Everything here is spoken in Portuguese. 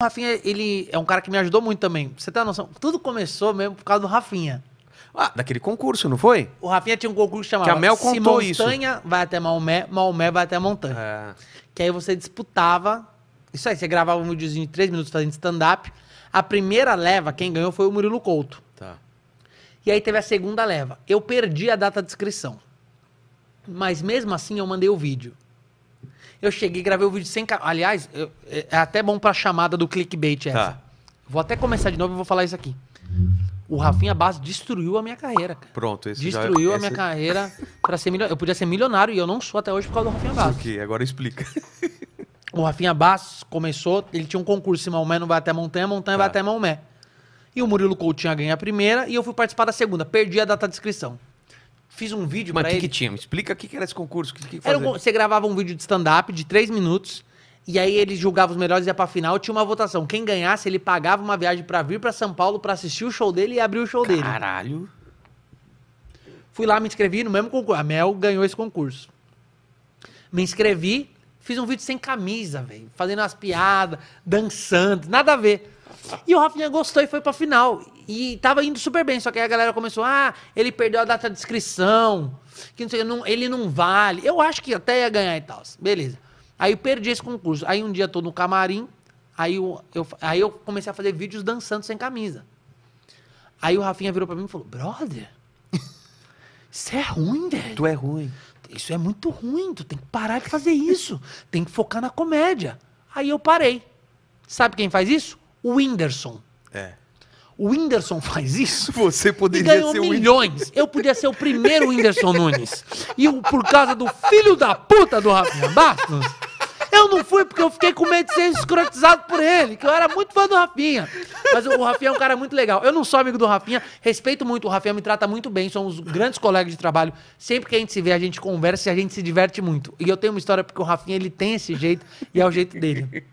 O Rafinha, ele é um cara que me ajudou muito também. Você tem uma noção? Tudo começou mesmo por causa do Rafinha. Ah, daquele concurso, não foi? O Rafinha tinha um concurso que chamava que a Mel contou Se montanha isso. vai até Maomé, Maomé vai até montanha. É. Que aí você disputava. Isso aí, você gravava um videozinho de três minutos fazendo stand-up. A primeira leva, quem ganhou foi o Murilo Couto. Tá. E aí teve a segunda leva. Eu perdi a data de inscrição. Mas mesmo assim eu mandei o vídeo. Eu cheguei, gravei o vídeo sem Aliás, eu, é, é até bom pra chamada do clickbait essa. Tá. Vou até começar de novo e vou falar isso aqui. O Rafinha Bass destruiu a minha carreira, cara. Pronto, esse é- Destruiu já, a minha carreira para ser milionário. Eu podia ser milionário e eu não sou até hoje por causa do Rafinha Bass. Ok, agora explica. O Rafinha Bass começou, ele tinha um concurso, se Maomé não vai até Montanha, Montanha tá. vai até Maomé. E o Murilo Coutinho ganhou a primeira e eu fui participar da segunda. Perdi a data de inscrição. Fiz um vídeo Mas o que, ele... que tinha? Me explica o que, que era esse concurso. Que, que era um... você gravava um vídeo de stand-up de três minutos. E aí ele julgava os melhores, e ia pra final, tinha uma votação. Quem ganhasse, ele pagava uma viagem para vir para São Paulo para assistir o show dele e abrir o show Caralho. dele. Caralho. Fui lá, me inscrevi no mesmo concurso. A Mel ganhou esse concurso. Me inscrevi, fiz um vídeo sem camisa, velho. Fazendo umas piadas, dançando, nada a ver. E o Rafinha gostou e foi pra final. E tava indo super bem, só que aí a galera começou, ah, ele perdeu a data de inscrição, que não sei, não, ele não vale. Eu acho que até ia ganhar e tal. Beleza. Aí eu perdi esse concurso. Aí um dia tô no camarim, aí eu, eu, aí eu comecei a fazer vídeos dançando sem camisa. Aí o Rafinha virou pra mim e falou, brother, isso é ruim, velho. Tu é ruim. Isso é muito ruim, tu tem que parar de fazer isso. tem que focar na comédia. Aí eu parei. Sabe quem faz isso? o Whindersson. É. O Whindersson faz isso. Você poderia e ganhou ser milhões. O Eu podia ser o primeiro Whindersson Nunes. E por causa do filho da puta do Rafinha Bastos. Eu não fui porque eu fiquei com medo de ser escrotizado por ele, que eu era muito fã do Rafinha. Mas o Rafinha é um cara muito legal. Eu não sou amigo do Rafinha, respeito muito. O Rafinha me trata muito bem, somos grandes colegas de trabalho. Sempre que a gente se vê, a gente conversa e a gente se diverte muito. E eu tenho uma história porque o Rafinha ele tem esse jeito e é o jeito dele.